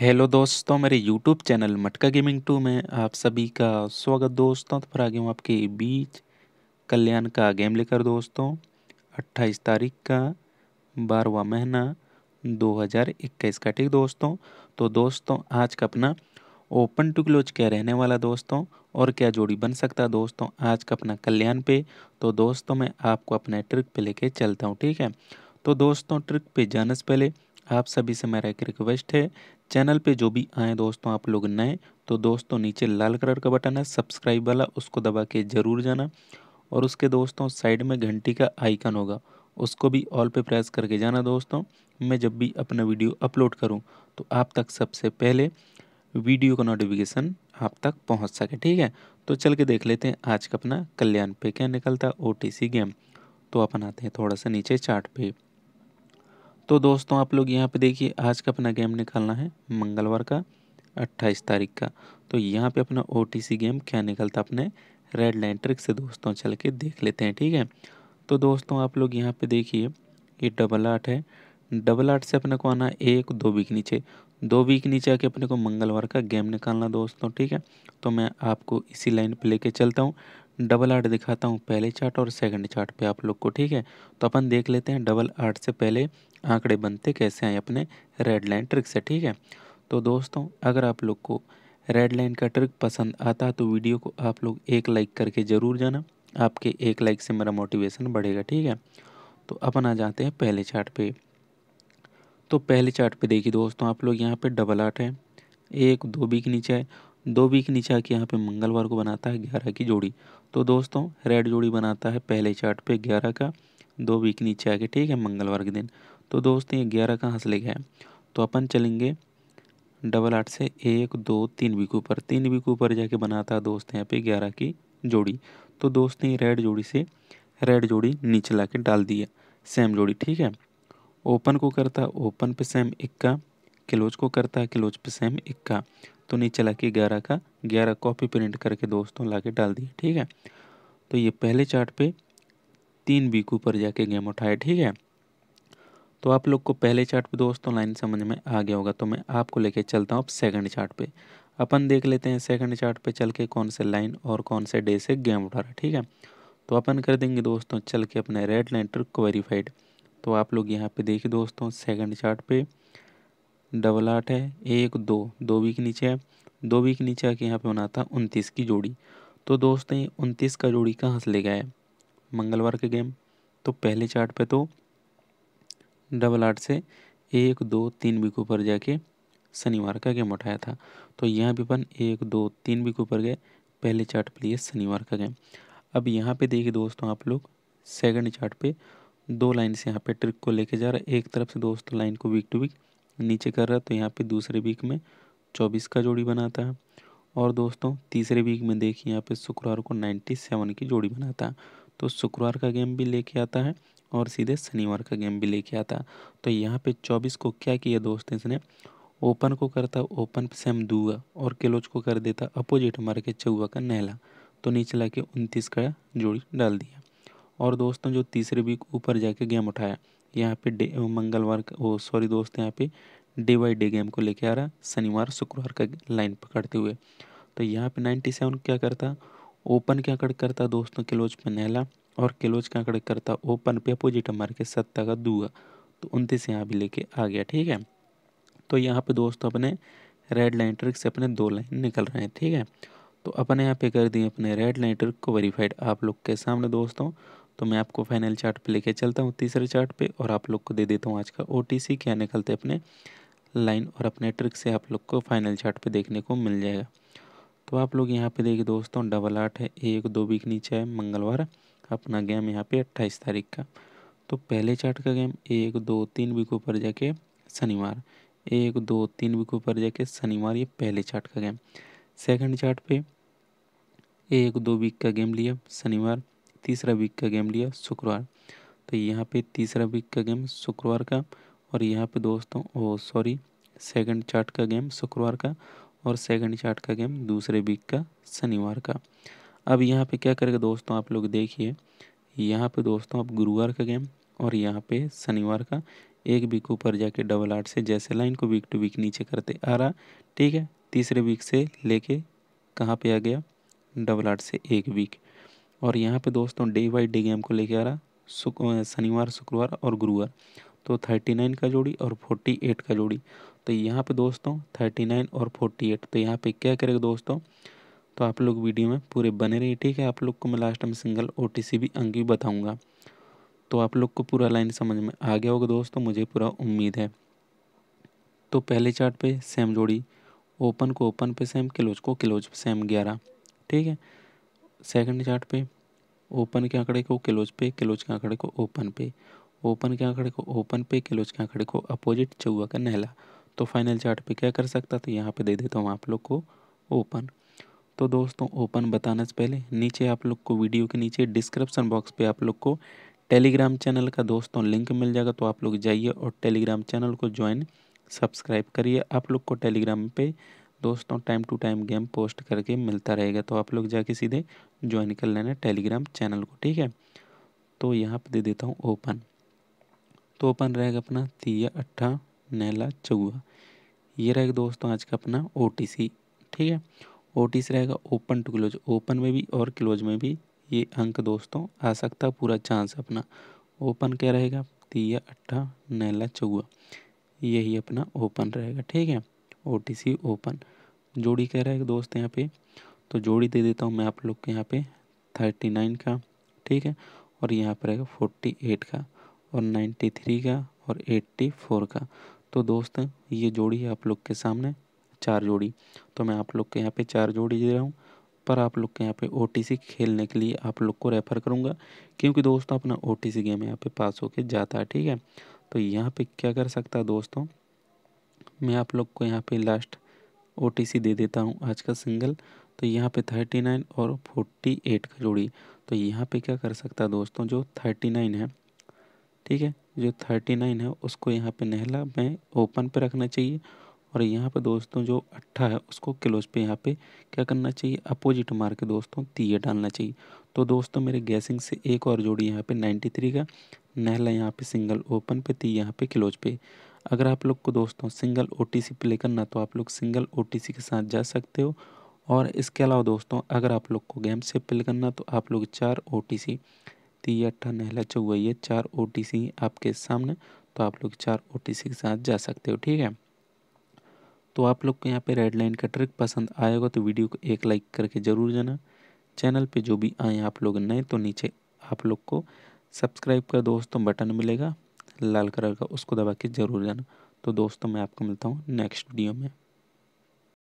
hello दोस्तों मेरे YouTube channel Matka gaming two में आप सभी का स्वागत दोस्तों तो फिर आ गया हूँ आपके बीच कल्याण का गेम लेकर दोस्तों 28 तारीख का बारवा महीना 2021 का ठीक दोस्तों तो दोस्तों आज का अपना ओपन टू क्लोज क्या रहने वाला दोस्तों और क्या जोड़ी बन सकता दोस्तों आज का अपना कल्याण पे तो दोस्तों मैं आपको अपने ट्रिक पे लेके चलता हूँ ठीक है तो दोस्तों ट्रिक पे जाने से पहले आप सभी से मेरा एक रिक्वेस्ट है चैनल पे जो भी आए दोस्तों आप लोग नए तो दोस्तों नीचे लाल कलर का बटन है सब्सक्राइब वाला उसको दबा के ज़रूर जाना और उसके दोस्तों साइड में घंटी का आइकन होगा उसको भी ऑल पे प्रेस करके जाना दोस्तों मैं जब भी अपना वीडियो अपलोड करूँ तो आप तक सबसे पहले वीडियो का नोटिफिकेशन आप तक पहुँच सके ठीक है तो चल के देख लेते हैं आज का अपना कल्याण पे क्या निकलता ओ गेम तो अपन आते हैं थोड़ा सा नीचे चार्ट पे तो दोस्तों आप लोग यहाँ पे देखिए आज का अपना गेम निकालना है मंगलवार का अट्ठाईस तारीख का तो यहाँ पे अपना ओ गेम क्या निकलता अपने रेड लाइन ट्रिक से दोस्तों चल के देख लेते हैं ठीक है तो दोस्तों आप लोग यहाँ पे देखिए ये डबल आठ है डबल आठ से अपने को आना एक दो वीक नीचे दो वीक नीचे आके अपने को मंगलवार का गेम निकालना दोस्तों ठीक है तो मैं आपको इसी लाइन पर लेके चलता हूँ डबल आठ दिखाता हूँ पहले चार्ट और सेकंड चार्ट पे आप लोग को ठीक है तो अपन देख लेते हैं डबल आठ से पहले आंकड़े बनते कैसे हैं अपने रेड लाइन ट्रिक से ठीक है तो दोस्तों अगर आप लोग को रेड लाइन का ट्रिक पसंद आता है तो वीडियो को आप लोग एक लाइक करके ज़रूर जाना आपके एक लाइक से मेरा मोटिवेशन बढ़ेगा ठीक है तो अपन आ जाते हैं पहले चार्ट पे तो पहले चार्ट पे देखिए दोस्तों आप लोग यहाँ पे डबल आठ है एक दो बी के नीचे है दो बी के नीचे आके यहाँ पे मंगलवार को बनाता है ग्यारह की जोड़ी तो दोस्तों रेड जोड़ी बनाता है पहले चार्ट पे ग्यारह का दो बी के नीचे आके ठीक है मंगलवार के दिन तो दोस्त ये ग्यारह का हंस लिखा है तो अपन चलेंगे डबल आठ से एक दो तीन बी के ऊपर तीन बी के ऊपर जाके बनाता है दोस्त यहाँ पे ग्यारह की जोड़ी तो दोस्त ने रेड जोड़ी से रेड जोड़ी नीचे ला के डाल दिया सेम जोड़ी ठीक है ओपन को करता ओपन पे सेम इक्का क्लोज को करता क्लोज पे सेम इक्का तो नीचे ला के ग्यारह का ग्यारह कॉपी प्रिंट करके दोस्तों ला के डाल दिया ठीक है तो ये पहले चार्ट पे तीन बी के ऊपर जाके गेम उठाए ठीक है तो आप लोग को पहले चार्ट पे दोस्तों लाइन समझ में आ गया होगा तो मैं आपको लेके चलता हूँ अब सेकंड चार्ट पे अपन देख लेते हैं सेकंड चार्ट पे चल के कौन से लाइन और कौन से डे से गेम उठा रहा ठीक है तो अपन कर देंगे दोस्तों चल के अपने रेड लेटर क्वेरीफाइड तो आप लोग यहाँ पे देखिए दोस्तों सेकंड चार्ट पे डबल आठ है एक दो दो वीक नीचे है दो वीक नीचे आके यहाँ पे बनाता उनतीस की जोड़ी तो दोस्तों उनतीस का जोड़ी कहाँ से ले गया है मंगलवार के गेम तो पहले चार्ट पे तो डबल आठ से एक दो तीन के ऊपर जाके शनिवार का गेम उठाया था तो यहाँ पे अपन एक दो तीन के ऊपर गए पहले चार्ट पे लिए शनिवार का गेम अब यहाँ पे देखिए दोस्तों आप लोग सेकंड चार्ट पे दो लाइन से यहाँ पे ट्रिक को लेके जा रहा है एक तरफ से दोस्तों लाइन को वीक टू वीक नीचे कर रहा है तो यहाँ पे दूसरे वीक में चौबीस का जोड़ी बनाता है और दोस्तों तीसरे वीक में देखिए यहाँ पे शुक्रवार को नाइन्टी सेवन की जोड़ी बनाता है तो शुक्रवार का गेम भी लेके आता है और सीधे शनिवार का गेम भी लेके आता तो यहाँ पे चौबीस को क्या किया दोस्त इसने ओपन को करता ओपन सेम हम दुआ और केलोच को कर देता अपोजिट मार के चौवा का नहला तो नीचे ला के उनतीस का जोड़ी डाल दिया और दोस्तों जो तीसरे वीक ऊपर जाके गेम उठाया यहाँ पे डे मंगलवार का वो सॉरी दोस्त यहाँ पे डे बाई डे गेम को लेके आ रहा शनिवार शुक्रवार का लाइन पकड़ते हुए तो यहाँ पे नाइन्टी सेवन क्या करता ओपन क्या कट करता दोस्तों के लोच पे नहला और क्लोज का आंकड़े करता ओपन पे अपोजिट मार के सत्ता का दूगा तो उनतीस यहाँ भी लेके आ गया ठीक है तो यहाँ पे दोस्तों अपने रेड लाइन ट्रिक से अपने दो लाइन निकल रहे हैं ठीक है तो अपने यहाँ पे कर दिए अपने रेड लाइन ट्रिक को वेरीफाइड आप लोग के सामने दोस्तों तो मैं आपको फाइनल चार्ट पे लेके चलता हूँ तीसरे चार्ट पे और आप लोग को दे देता हूँ आज का ओ टी सी क्या निकलते अपने लाइन और अपने ट्रिक से आप लोग को फाइनल चार्ट पे देखने को मिल जाएगा तो आप लोग यहाँ पे देखिए दोस्तों डबल आठ है एक दो वीक नीचे है मंगलवार अपना गेम यहाँ पे अट्ठाईस तारीख का तो पहले चार्ट का गेम एक दो तीन वीक ऊपर जाके शनिवार एक दो तीन वीक ऊपर जाके शनिवार ये पहले चार्ट का गेम सेकंड चार्ट पे एक दो वीक का गेम लिया शनिवार तीसरा वीक का गेम लिया शुक्रवार तो यहाँ पे तीसरा वीक का गेम शुक्रवार का और यहाँ पे दोस्तों ओ सॉरी सेकंड चार्ट का गेम शुक्रवार का और सेकंड चार्ट का गेम दूसरे वीक का शनिवार का अब यहाँ पे क्या करेगा दोस्तों आप लोग देखिए यहाँ पे दोस्तों अब गुरुवार का गेम और यहाँ पे शनिवार का एक वीक ऊपर जाके डबल आठ से जैसे लाइन को वीक टू वीक नीचे करते आ रहा ठीक है तीसरे वीक से लेके कहाँ पे आ गया डबल आठ से एक वीक और यहाँ पे दोस्तों डे बाई डे गेम को लेके आ रहा शनिवार शुक्रवार और गुरुवार तो थर्टी नाइन का जोड़ी और फोर्टी एट का जोड़ी तो यहाँ पे दोस्तों थर्टी नाइन और फोर्टी एट तो यहाँ पे क्या करेगा दोस्तों तो आप लोग वीडियो में पूरे बने रहिए ठीक है आप लोग को मैं लास्ट में सिंगल ओ भी अंक भी बताऊँगा तो आप लोग को पूरा लाइन समझ में आ गया होगा दोस्तों मुझे पूरा उम्मीद है तो पहले चार्ट पे सेम जोड़ी ओपन को ओपन पे सेम क्लोज को क्लोज पे सेम ग्यारह ठीक है सेकंड चार्ट पे ओपन के आंकड़े को क्लोज पे क्लोज के आंकड़े को ओपन पे ओपन के आंकड़े को ओपन पे क्लोज के आंकड़े को अपोजिट चौवा का नहला तो फाइनल चार्ट पे क्या कर सकता तो यहाँ पे दे देता हूँ आप लोग को ओपन तो दोस्तों ओपन बताने से पहले नीचे आप लोग को वीडियो के नीचे डिस्क्रिप्सन बॉक्स पे आप लोग को टेलीग्राम चैनल का दोस्तों लिंक मिल जाएगा तो आप लोग जाइए और टेलीग्राम चैनल को ज्वाइन सब्सक्राइब करिए आप लोग को टेलीग्राम पे दोस्तों time to time game post करके मिलता रहेगा तो आप लोग जाके सीधे ज्वाइन कर लेना टेलीग्राम चैनल को ठीक है तो यहाँ पर दे देता हूँ ओपन तो ओपन रहेगा अपना तिया अट्ठा नैला चौवा ये रहेगा दोस्तों आज का अपना ओ ठीक है ओटिस रहेगा ओपन टू क्लोज ओपन में भी और क्लोज में भी ये अंक दोस्तों आ सकता पूरा चांस अपना ओपन क्या रहेगा तीया अट्ठा नैला चौवा यही अपना ओपन रहेगा ठीक है ओ टी सी ओपन जोड़ी क्या रहेगा दोस्त यहाँ पे तो जोड़ी दे देता हूँ मैं आप लोग के यहाँ पे थर्टी नाइन का ठीक है और यहाँ पर रहेगा फोर्टी एट का और नाइन्टी थ्री का और एट्टी फोर का तो दोस्त ये जोड़ी है आप लोग के सामने चार जोड़ी तो मैं आप लोग के यहाँ पे चार जोड़ी दे रहा हूँ पर आप लोग के यहाँ पे ओ खेलने के लिए आप लोग को रेफ़र करूँगा क्योंकि दोस्तों अपना ओ गेम यहाँ पे पास होके जाता है ठीक है तो यहाँ पे क्या कर सकता है दोस्तों मैं आप लोग को यहाँ पे लास्ट ओ दे देता हूँ आज का सिंगल तो यहाँ पे थर्टी नाइन और फोर्टी एट का जोड़ी तो यहाँ पे क्या कर सकता है दोस्तों जो थर्टी नाइन है ठीक है जो थर्टी नाइन है उसको यहाँ पे नहला में ओपन पे रखना चाहिए और यहाँ पे दोस्तों जो अट्ठा है उसको क्लोज पे यहाँ पे क्या करना चाहिए अपोजिट मार के दोस्तों तीये डालना चाहिए तो दोस्तों मेरे गैसिंग से एक और जोड़ी यहाँ पे 93 का नहला यहाँ पे सिंगल ओपन पे ती यहाँ पे क्लोज पे अगर आप लोग को दोस्तों सिंगल ओ प्ले करना तो आप लोग सिंगल ओ के साथ जा सकते हो और इसके अलावा दोस्तों अगर आप लोग को गेम से प्ले करना तो आप लोग चार ओ टी सी ती अट्ठा नहला चौ चार ओ आपके सामने तो आप लोग चार ओ के साथ जा सकते हो ठीक है तो आप लोग को यहाँ पे रेड लाइन का ट्रिक पसंद आएगा तो वीडियो को एक लाइक करके ज़रूर जाना चैनल पे जो भी आए आप लोग नए तो नीचे आप लोग को सब्सक्राइब का दोस्तों बटन मिलेगा लाल कलर का उसको दबा के ज़रूर जाना तो दोस्तों मैं आपको मिलता हूँ नेक्स्ट वीडियो में